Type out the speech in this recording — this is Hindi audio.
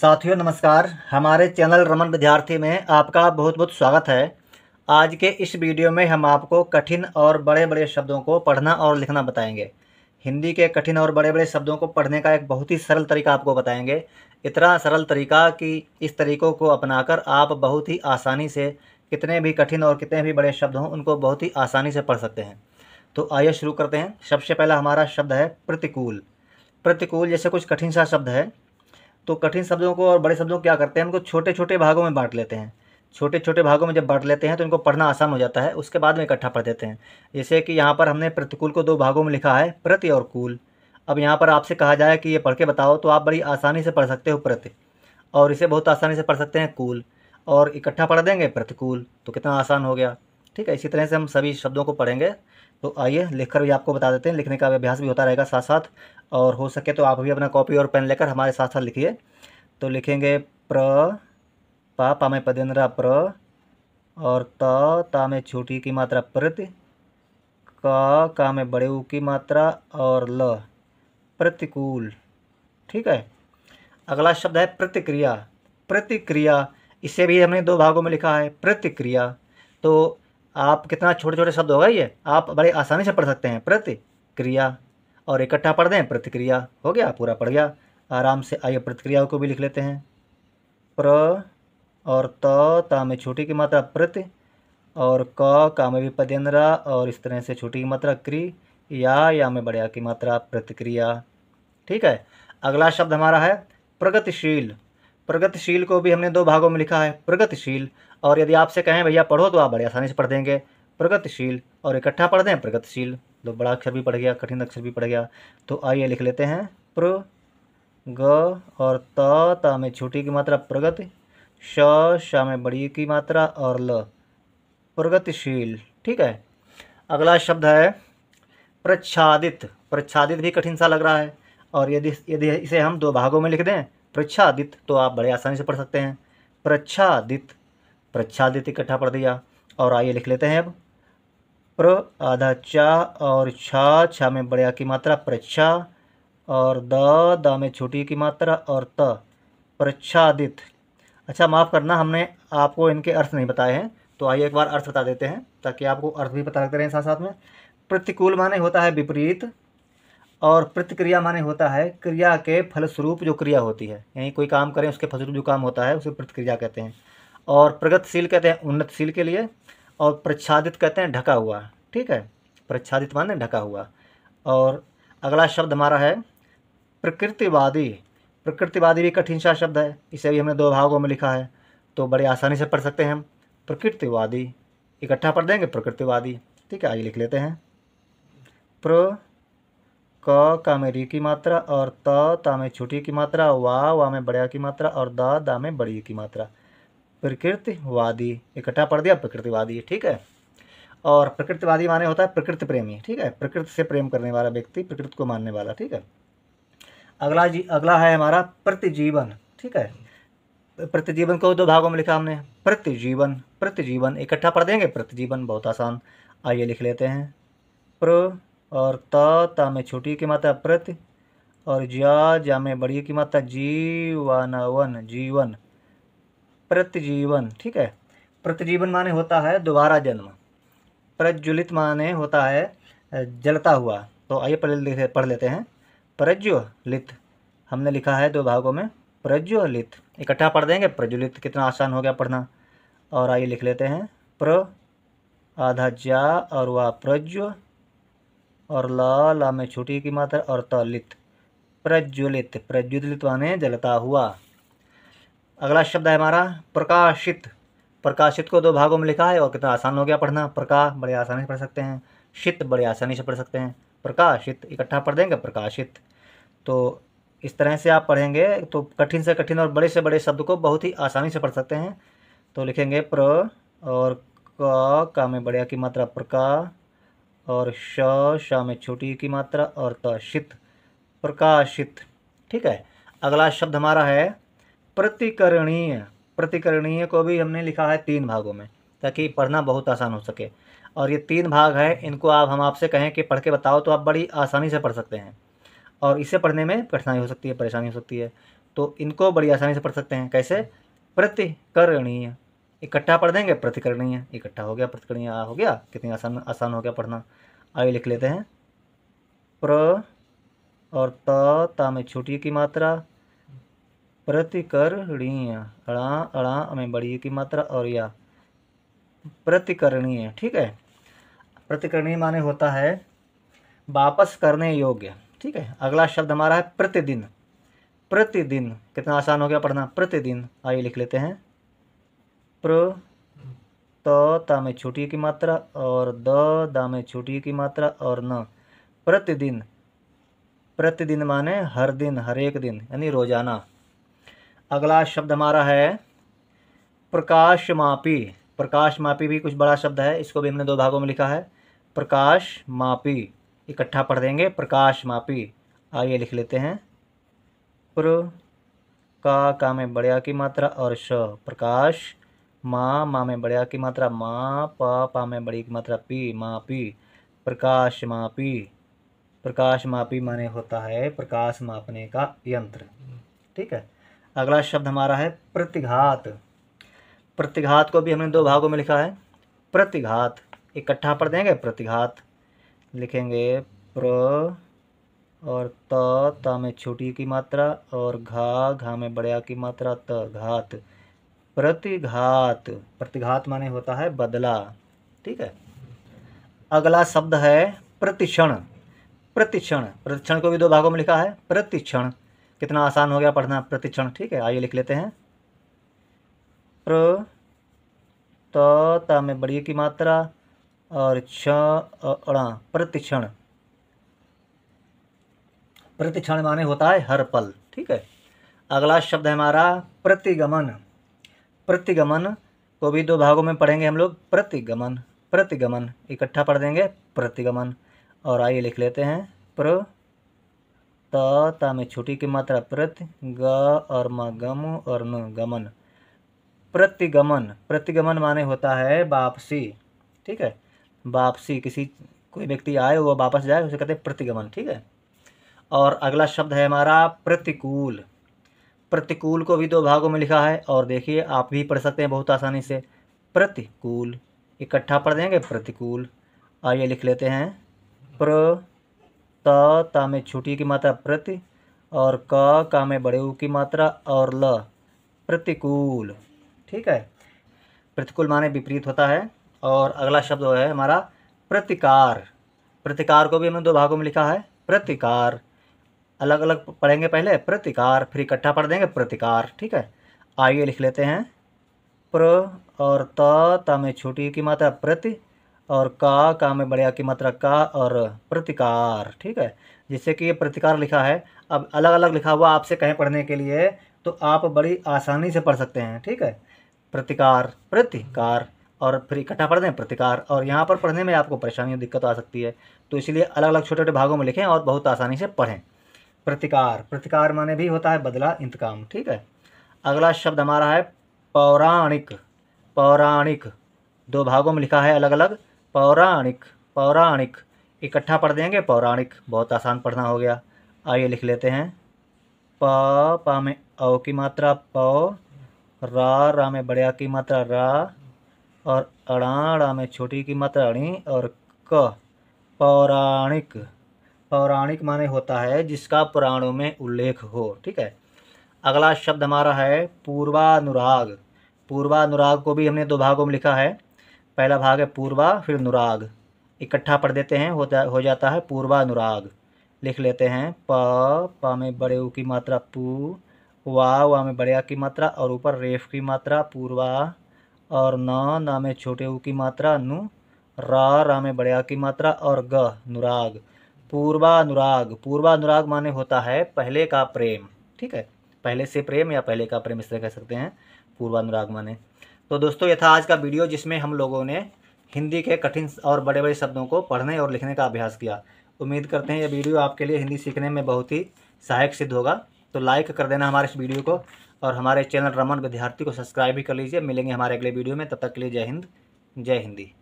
साथियों नमस्कार हमारे चैनल रमन विद्यार्थी में आपका बहुत बहुत स्वागत है आज के इस वीडियो में हम आपको कठिन और बड़े बड़े शब्दों को पढ़ना और लिखना बताएंगे हिंदी के कठिन और बड़े बड़े शब्दों को पढ़ने का एक बहुत ही सरल तरीका आपको बताएंगे इतना सरल तरीका कि इस तरीकों को अपनाकर आप बहुत ही आसानी से कितने भी कठिन और कितने भी बड़े शब्द हों उनको बहुत ही आसानी से पढ़ सकते हैं तो आइए शुरू करते हैं सबसे पहला हमारा शब्द है प्रतिकूल प्रतिकूल जैसे कुछ कठिन सा शब्द है तो कठिन शब्दों को और बड़े शब्दों को क्या करते हैं उनको छोटे छोटे भागों में बांट लेते हैं छोटे छोटे भागों में जब बांट लेते हैं तो इनको पढ़ना आसान हो जाता है उसके बाद में इकट्ठा पढ़ देते हैं जैसे कि यहाँ पर हमने प्रतिकूल को दो भागों में लिखा है प्रति और कूल अब यहाँ पर आपसे कहा जाए कि ये पढ़ के बताओ तो आप बड़ी आसानी से पढ़ सकते हो प्रति और इसे बहुत आसानी से पढ़ सकते हैं कूल और इकट्ठा पढ़ देंगे प्रतिकूल तो कितना आसान हो गया ठीक है इसी तरह से हम सभी शब्दों को पढ़ेंगे तो आइए लिखकर भी आपको बता देते हैं लिखने का अभ्यास भी होता रहेगा साथ साथ और हो सके तो आप भी अपना कॉपी और पेन लेकर हमारे साथ साथ लिखिए तो लिखेंगे प्र पा पा में पदेंद्रा प्र और त ता में छोटी की मात्रा प्रति का का में बड़े ऊ की मात्रा और ल प्रतिकूल ठीक है अगला शब्द है प्रतिक्रिया प्रतिक्रिया इसे भी हमने दो भागों में लिखा है प्रतिक्रिया तो आप कितना छोटे छोटे शब्द होगा ये आप बड़े आसानी से पढ़ सकते हैं प्रतिक्रिया और इकट्ठा पढ़ दें प्रतिक्रिया हो गया पूरा पढ़ गया आराम से आइए प्रतिक्रियाओं को भी लिख लेते हैं प्र और त ता में छोटी की मात्रा प्रति और क का में भी पद्यंद्रा और इस तरह से छोटी की मात्रा क्री या या में बड़े की मात्रा प्रतिक्रिया ठीक है अगला शब्द हमारा है प्रगतिशील प्रगतिशील को भी हमने दो भागों में लिखा है प्रगतिशील और यदि आपसे कहें भैया पढ़ो तो आप बड़े आसानी से पढ़ देंगे प्रगतिशील और इकट्ठा पढ़ दें प्रगतिशील तो बड़ा अक्षर भी पढ़ गया कठिन अक्षर भी पढ़ गया तो आइए लिख लेते हैं प्र ग और त त में छोटी की मात्रा प्रगति श श में बड़ी की मात्रा और ल प्रगतिशील ठीक है अगला शब्द है प्रच्छादित प्रच्छादित भी कठिन सा लग रहा है और यदि यदि इसे हम दो भागों में लिख दें प्रच्छादित तो आप बड़े आसानी से पढ़ सकते हैं प्रच्छादित प्रच्छादित इकट्ठा पढ़ दिया और आइए लिख लेते हैं अब प्र आधा चा और छा छा में बड़े की मात्रा प्रच्छा और द द में छोटी की मात्रा और त प्रच्छादित अच्छा माफ़ करना हमने आपको इनके अर्थ नहीं बताए हैं तो आइए एक बार अर्थ बता देते हैं ताकि आपको अर्थ भी पता लगते रहें साथ साथ में प्रतिकूल माने होता है विपरीत और प्रतिक्रिया माने होता है क्रिया के फलस्वरूप जो क्रिया होती है यानी कोई काम करें उसके फलस्वरूप जो काम होता है उसे प्रतिक्रिया कहते हैं और प्रगतिशील कहते हैं उन्नतशील के लिए और प्रच्छादित कहते हैं ढका हुआ ठीक है प्रच्छादित माने ढका हुआ और अगला शब्द हमारा है प्रकृतिवादी प्रकृतिवादी भी कठिन सा शब्द है इसे भी हमने दो भागों में लिखा है तो बड़े आसानी से पढ़ सकते हैं हम प्रकृतिवादी इकट्ठा पढ़ देंगे प्रकृतिवादी ठीक है आइए लिख लेते हैं प्र क का में री की मात्रा और त ता में छोटी की मात्रा वा वा में बड़िया की मात्रा और द दा में बड़ी की मात्रा प्रकृतिवादी इकट्ठा पढ़ दिया प्रकृतिवादी ठीक है और प्रकृतिवादी माने होता है प्रकृति प्रेमी ठीक है प्रकृति से प्रेम करने वाला व्यक्ति प्रकृति को मानने वाला ठीक है अगला जी अगला है हमारा प्रतिजीवन ठीक है प्रतिजीवन को दो भागों में लिखा हमने प्रतिजीवन प्रतिजीवन इकट्ठा पढ़ देंगे प्रतिजीवन बहुत आसान आइए लिख लेते हैं प्र और त ता में छोटी की मात्रा प्रति और जा जा में बड़ी की मात्रा वन जीवन प्रतिजीवन ठीक है प्रतिजीवन माने होता है दोबारा जन्म प्रज्वलित माने होता है जलता हुआ तो आइए पहले पढ़ लेते हैं प्रज्वलित हमने लिखा है दो भागों में प्रज्वलित इकट्ठा पढ़ देंगे प्रज्वलित कितना आसान हो गया पढ़ना और आइए लिख लेते हैं प्र आधा जा और वह प्रज्व और ल ला में छोटी की मात्रा और तलित प्रज्वलित प्रज्वलित माने जलता हुआ अगला शब्द है हमारा प्रकाशित प्रकाशित को दो भागों में लिखा है और कितना आसान हो गया पढ़ना प्रका बड़े आसानी से पढ़ सकते हैं शित बड़े आसानी से पढ़ सकते हैं प्रकाशित इकट्ठा पढ़ देंगे प्रकाशित तो इस तरह से आप पढ़ेंगे तो कठिन से कठिन और बड़े से बड़े शब्द को बहुत ही आसानी से पढ़ सकते हैं तो लिखेंगे प्र और क का में बड़े की मात्रा प्रका और श श में छोटी की मात्रा और तशित प्रकाशित ठीक है अगला शब्द हमारा है प्रतिकरणीय प्रतिकरणीय को भी हमने लिखा है तीन भागों में ताकि पढ़ना बहुत आसान हो सके और ये तीन भाग हैं इनको आप हम आपसे कहें कि पढ़ के बताओ तो आप बड़ी आसानी से पढ़ सकते हैं और इसे पढ़ने में कठिनाई हो सकती है परेशानी हो सकती है तो इनको बड़ी आसानी से पढ़ सकते हैं कैसे प्रतिकरणीय इकट्ठा पढ़ देंगे प्रतिकरणीय इकट्ठा हो गया प्रतिकरणीय हो गया कितनी आसान आसान हो गया पढ़ना आगे लिख लेते हैं प्र और त ता में छोटी की मात्रा प्रतिकरणीय अड़ा अड़ा में बड़ी की मात्रा और या प्रतिकरणीय ठीक है प्रतिकरणीय माने होता है वापस करने योग्य ठीक है अगला शब्द हमारा है प्रतिदिन प्रतिदिन कितना आसान हो गया पढ़ना प्रतिदिन आइए लिख लेते हैं प्र त ता में छोटी की मात्रा और द दा में छोटी की मात्रा और न प्रतिदिन प्रतिदिन माने हर दिन हर एक दिन यानी रोजाना अगला शब्द हमारा है प्रकाशमापी प्रकाशमापी भी कुछ बड़ा शब्द है इसको भी हमने दो भागों में लिखा है प्रकाशमापी इकट्ठा पढ़ देंगे प्रकाशमापी आइए लिख लेते हैं प्र का का में बड़िया की मात्रा और श प्रकाश माँ मा में बड़े की मात्रा माँ पा पा में बड़ी की मात्रा पी माँ पी प्रकाश मापी प्रकाश मापी माने होता है प्रकाश मापने का यंत्र ठीक है अगला शब्द हमारा है प्रतिघात प्रतिघात को भी हमने दो भागों में लिखा है प्रतिघात इकट्ठा पढ़ देंगे प्रतिघात लिखेंगे प्र और त में छोटी की मात्रा और घा घा में बड़े की मात्रा त घात प्रतिघात प्रतिघात माने होता है बदला ठीक है अगला शब्द है प्रतिक्षण प्रतिक्षण प्रतिक्षण को भी दो भागों में लिखा है प्रतिक्षण कितना आसान हो गया पढ़ना प्रतिक्षण ठीक है आइए लिख लेते हैं प्र ता में बड़ी की मात्रा और क्ष प्रतिक्षण प्रतिक्षण माने होता है हर पल ठीक है अगला शब्द है हमारा प्रतिगमन प्रतिगमन को तो भी दो भागों में पढ़ेंगे हम लोग प्रतिगमन प्रतिगमन इकट्ठा पढ़ देंगे प्रतिगमन और आइए लिख लेते हैं प्र त ता में छोटी की मात्रा प्रति ग और म गम और न गमन प्रतिगमन प्रतिगमन माने होता है वापसी ठीक है वापसी किसी कोई व्यक्ति आए वो वापस जाए उसे कहते हैं प्रतिगमन ठीक है और अगला शब्द है हमारा प्रतिकूल प्रतिकूल को भी दो भागों में लिखा है और देखिए आप भी पढ़ सकते हैं बहुत आसानी से प्रतिकूल इकट्ठा पढ़ देंगे प्रतिकूल आइए लिख लेते हैं प्र त ता में छोटी की मात्रा प्रति और का का में बड़े ऊ की मात्रा और ल प्रतिकूल ठीक है प्रतिकूल माने विपरीत होता है और अगला शब्द है हमारा प्रतिकार प्रतिकार को भी हमने दो भागों में लिखा है प्रतिकार अलग अलग पढ़ेंगे पहले प्रतिकार फिर इकट्ठा पढ़ देंगे प्रतिकार ठीक है आइए लिख लेते हैं प्र और त ता में छोटी की मात्रा प्रति और का का में बढ़िया की मात्रा का और प्रतिकार ठीक है जिससे कि ये प्रतिकार लिखा है अब अलग अलग लिखा हुआ आपसे कहें पढ़ने के लिए तो आप बड़ी आसानी से पढ़ सकते हैं ठीक है प्रतिकार प्रतिकार और फिर इकट्ठा पढ़ दें प्रतिकार और यहाँ पर पढ़ने में आपको परेशानी दिक्कत आ सकती है तो इसलिए अलग अलग छोटे छोटे भागों में लिखें और बहुत आसानी से पढ़ें प्रतिकार प्रतिकार माने भी होता है बदला इंतकाम ठीक है अगला शब्द हमारा है पौराणिक पौराणिक दो भागों में लिखा है अलग अलग पौराणिक पौराणिक इकट्ठा पढ़ देंगे पौराणिक बहुत आसान पढ़ना हो गया आइए लिख लेते हैं प पा में औ की मात्रा पौ रा रा में बड़िया की मात्रा रा और अड़ा में छोटी की मात्रा अणी और क पौराणिक पौराणिक माने होता है जिसका पुराणों में उल्लेख हो ठीक है अगला शब्द हमारा है पूर्वानुराग पूर्वानुराग को भी हमने दो भागों में लिखा है पहला भाग है पूर्वा फिर अनुराग इकट्ठा पढ़ देते हैं होता हो जाता है पूर्वानुराग लिख लेते हैं प प में बड़े ऊ की मात्रा पू वा वा में बड़े आ की मात्रा और ऊपर रेफ की मात्रा पूर्वा और न ना में छोटे ऊ की मात्रा नु रा रा में बड़े आ की मात्रा और ग अनुराग पूर्वानुराग पूर्वानुराग माने होता है पहले का प्रेम ठीक है पहले से प्रेम या पहले का प्रेम इस तरह कह सकते हैं पूर्वानुराग माने तो दोस्तों ये था आज का वीडियो जिसमें हम लोगों ने हिंदी के कठिन और बड़े बड़े शब्दों को पढ़ने और लिखने का अभ्यास किया उम्मीद करते हैं ये वीडियो आपके लिए हिंदी सीखने में बहुत ही सहायक सिद्ध होगा तो लाइक कर देना हमारे इस वीडियो को और हमारे चैनल रमन विद्यार्थी को सब्सक्राइब भी कर लीजिए मिलेंगे हमारे अगले वीडियो में तब तक के लिए जय हिंद जय हिंदी